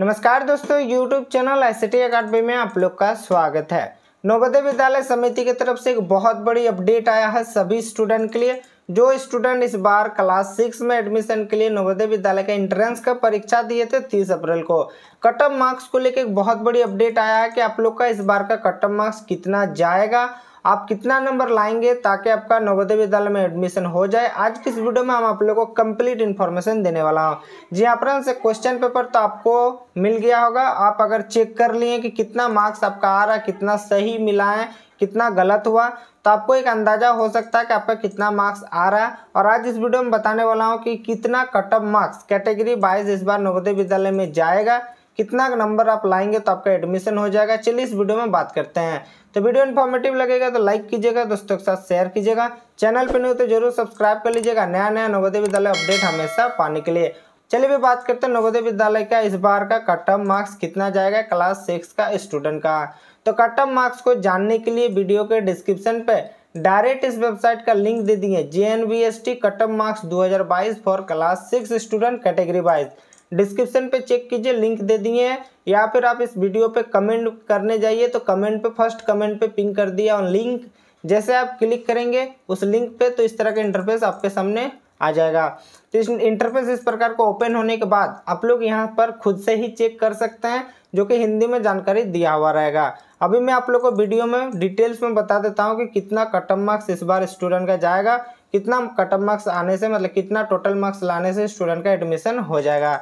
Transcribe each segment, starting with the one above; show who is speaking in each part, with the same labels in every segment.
Speaker 1: नमस्कार दोस्तों YouTube channel S academy में आप लोग का स्वागत है नवोदय विद्यालय समिति की तरफ से एक बहुत बड़ी अपडेट आया है सभी स्टूडेंट के लिए जो स्टूडेंट इस बार क्लास सिक्स में एडमिशन के लिए नवोदय विद्यालय का एंट्रेंस का परीक्षा दिए थे तीस अप्रैल को कट ऑफ मार्क्स को लेकर एक बहुत बड़ी अपडेट आया है कि आप लोग का इस बार का कट ऑफ मार्क्स कितना जाएगा आप कितना नंबर लाएंगे ताकि आपका नवोदय विद्यालय में एडमिशन हो जाए आज की इस वीडियो में हम आप लोगों को कंप्लीट इन्फॉर्मेशन देने वाला हूँ जी हाँ से क्वेश्चन पेपर तो आपको मिल गया होगा आप अगर चेक कर लिए कि कितना मार्क्स आपका आ रहा है कितना सही मिला है कितना गलत हुआ तो आपको एक अंदाज़ा हो सकता है कि आपका कितना मार्क्स आ रहा है और आज इस वीडियो में बताने वाला हूँ कि कितना cut off marks category wise इस बार नवोदय विद्यालय में जाएगा कितना नंबर आप लाएंगे तो आपका एडमिशन हो जाएगा चलिए इस वीडियो में बात करते हैं तो वीडियो इन्फॉर्मेटिव लगेगा तो लाइक कीजिएगा दोस्तों के साथ शेयर कीजिएगा चैनल पर नहीं तो जरूर सब्सक्राइब कर लीजिएगा नया नया नवोदय विद्यालय अपडेट हमेशा पाने के लिए चलिए भी बात करते हैं नवोदय विद्यालय का इस बार का कट ऑफ मार्क्स कितना जाएगा क्लास सिक्स का स्टूडेंट का तो कट ऑफ मार्क्स को जानने के लिए वीडियो के डिस्क्रिप्शन पे डायरेक्ट इस वेबसाइट का लिंक दे दिए J N B S T cut off marks 2022 for class six student category wise description पे चेक कीजिए लिंक दे दिए हैं या फिर आप इस वीडियो पे कमेंट करने जाइए तो कमेंट पे फर्स्ट कमेंट पे पिंग कर दिया और लिंक जैसे आप क्लिक करेंगे उस लिंक पे तो इस तरह का इंटरफेस आपके सामने आ जाएगा तो इस इंटरफेस इस प्रकार को ओपन होने के बाद आप लोग यहाँ पर खुद से ही चेक कर सकते हैं जो कि हिंदी में जानकारी दिया हुआ रहेगा अभी मैं आप लोग को वीडियो में डिटेल्स में बता देता हूँ कि कितना कटम मार्क्स इस बार स्टूडेंट का जाएगा कितना कटअप मार्क्स आने से मतलब कितना टोटल मार्क्स लाने से स्टूडेंट का एडमिशन हो जाएगा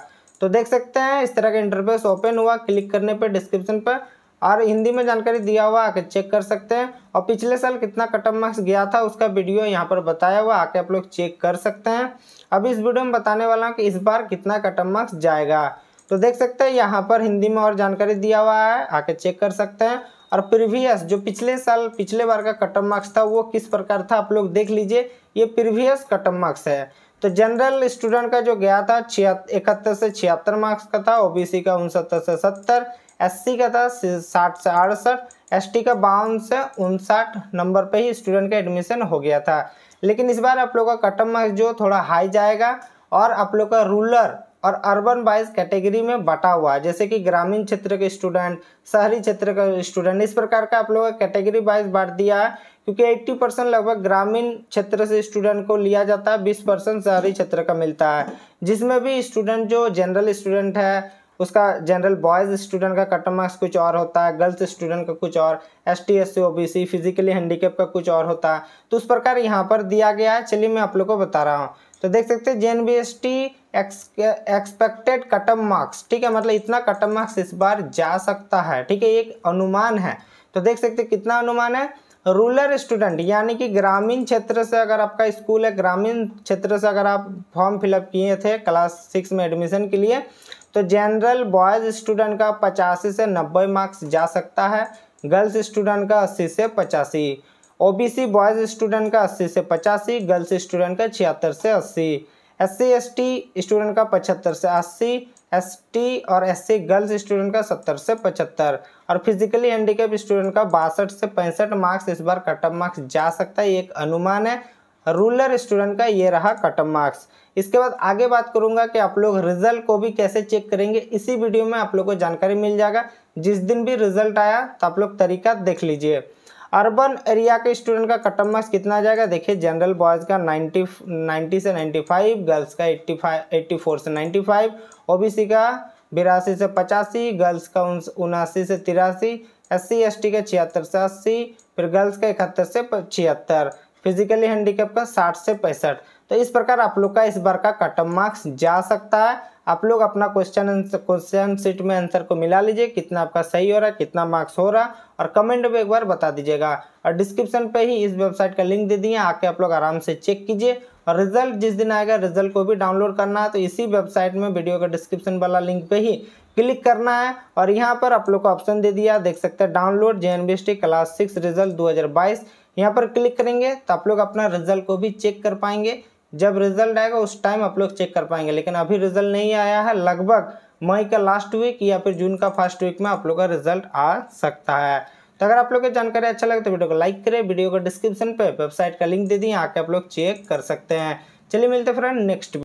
Speaker 1: तो देख सकते हैं इस तरह का इंटरफेस ओपन हुआ क्लिक करने पर डिस्क्रिप्शन पर और हिंदी में जानकारी दिया हुआ आके चेक कर सकते हैं और पिछले साल कितना कटअप मार्क्स गया था उसका वीडियो यहाँ पर बताया हुआ आके आप लोग चेक कर सकते हैं अब इस वीडियो में बताने वाला हूँ कि इस बार कितना कटअप मार्क्स जाएगा तो देख सकते हैं यहाँ पर हिंदी में और जानकारी दिया हुआ है आके चेक कर सकते हैं और प्रीवियस जो पिछले साल पिछले बार का कटअप मार्क्स था वो किस प्रकार था आप लोग देख लीजिए ये प्रीवियस कटअप मार्क्स है तो जनरल स्टूडेंट का जो गया था इकहत्तर से छिहत्तर मार्क्स का था ओबीसी का उनसत्तर से सत्तर एससी का था साठ से अड़सठ एसटी का बावन से उनसाठ नंबर पे ही स्टूडेंट का एडमिशन हो गया था लेकिन इस बार आप लोग का कटम मार्क्स जो थोड़ा हाई जाएगा और आप लोग का रूलर और अर्बन वाइज कैटेगरी में बटा हुआ है जैसे कि ग्रामीण क्षेत्र के स्टूडेंट शहरी क्षेत्र का स्टूडेंट इस प्रकार का आप लोगों का कैटेगरी वाइज बांट दिया है क्योंकि 80 परसेंट लगभग ग्रामीण क्षेत्र से स्टूडेंट को लिया जाता है 20 परसेंट शहरी क्षेत्र का मिलता है जिसमें भी स्टूडेंट जो जनरल स्टूडेंट है उसका जनरल बॉयज़ स्टूडेंट का कटर मार्क्स कुछ और होता है गर्ल्स स्टूडेंट का कुछ और S T S C O B C physically handicap का कुछ और होता है तो उस प्रकार यहाँ पर दिया गया है चलिए मैं आप लोग को बता रहा हूँ तो देख सकते हैं N B S T expected cutoff marks ठीक है मतलब इतना कटअप मार्क्स इस बार जा सकता है ठीक है एक अनुमान है तो देख सकते हैं कितना अनुमान है रूरल स्टूडेंट यानी कि ग्रामीण क्षेत्र से अगर आपका स्कूल है ग्रामीण क्षेत्र से अगर आप फॉर्म फिलअप किए थे क्लास सिक्स में एडमिशन के लिए तो जनरल बॉयज़ स्टूडेंट का पचासी से नब्बे मार्क्स जा सकता है गर्ल्स स्टूडेंट का अस्सी से पचासी ओबीसी बॉयज़ स्टूडेंट का अस्सी से पचासी गर्ल्स स्टूडेंट का छिहत्तर से अस्सी एस सी स्टूडेंट का पचहत्तर से अस्सी एस और एस गर्ल्स स्टूडेंट का सत्तर से पचहत्तर और फिजिकली हैंडीकेप स्टूडेंट का बासठ से पैंसठ मार्क्स इस बार कटअप मार्क्स जा सकता है एक अनुमान है रूलर स्टूडेंट का ये रहा कटअप मार्क्स इसके बाद आगे बात करूंगा कि आप लोग रिजल्ट को भी कैसे चेक करेंगे इसी वीडियो में आप लोग को जानकारी मिल जाएगा जिस दिन भी रिजल्ट आया तो आप लोग तरीका देख लीजिए अर्बन एरिया के स्टूडेंट का कटम मार्क्स कितना आ जाएगा देखिए जनरल बॉयज़ का 90 90 से 95 गर्ल्स का 85 84 से 95 ओबीसी का बिरासी से पचासी गर्ल्स का उनासी से तिरासी एस सी एस टी का छिहत्तर से अस्सी फिर गर्ल्स का इकहत्तर से छिहत्तर फिजिकली हैंडीकेप का साठ से पैंसठ तो इस प्रकार आप लोग का इस बार का कटअप मार्क्स जा सकता है आप लोग अपना क्वेश्चन क्वेश्चन सीट में आंसर को मिला लीजिए कितना आपका सही हो रहा है कितना मार्क्स हो रहा है और कमेंट में एक बार बता दीजिएगा और डिस्क्रिप्शन पे ही इस वेबसाइट का लिंक दे दिए आके आप लोग आराम से चेक कीजिए और रिजल्ट जिस दिन आएगा रिजल्ट को भी डाउनलोड करना है तो इसी वेबसाइट में वीडियो का डिस्क्रिप्शन वाला लिंक पे ही क्लिक करना है और यहाँ पर आप लोग को ऑप्शन दे दिया देख सकते हैं download J class six result दो हज़ार यहाँ पर क्लिक करेंगे तो आप लोग अपना रिजल्ट को भी चेक कर पाएंगे जब रिजल्ट आएगा उस टाइम आप लोग चेक कर पाएंगे लेकिन अभी रिजल्ट नहीं आया है लगभग मई का लास्ट वीक या फिर जून का फर्स्ट वीक में आप लोग का रिजल्ट आ सकता है तो अगर आप लोग को जानकारी अच्छा लगे तो वीडियो को लाइक करें वीडियो को डिस्क्रिप्शन पे वेबसाइट का लिंक दे दिए आके आप लोग चेक कर सकते हैं चलिए मिलते फ्रेंड नेक्स्ट